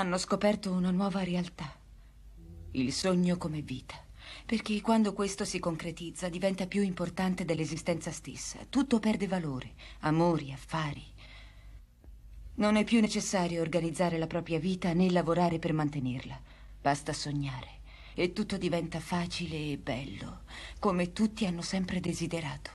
hanno scoperto una nuova realtà, il sogno come vita. Perché quando questo si concretizza diventa più importante dell'esistenza stessa. Tutto perde valore, amori, affari. Non è più necessario organizzare la propria vita né lavorare per mantenerla. Basta sognare e tutto diventa facile e bello, come tutti hanno sempre desiderato.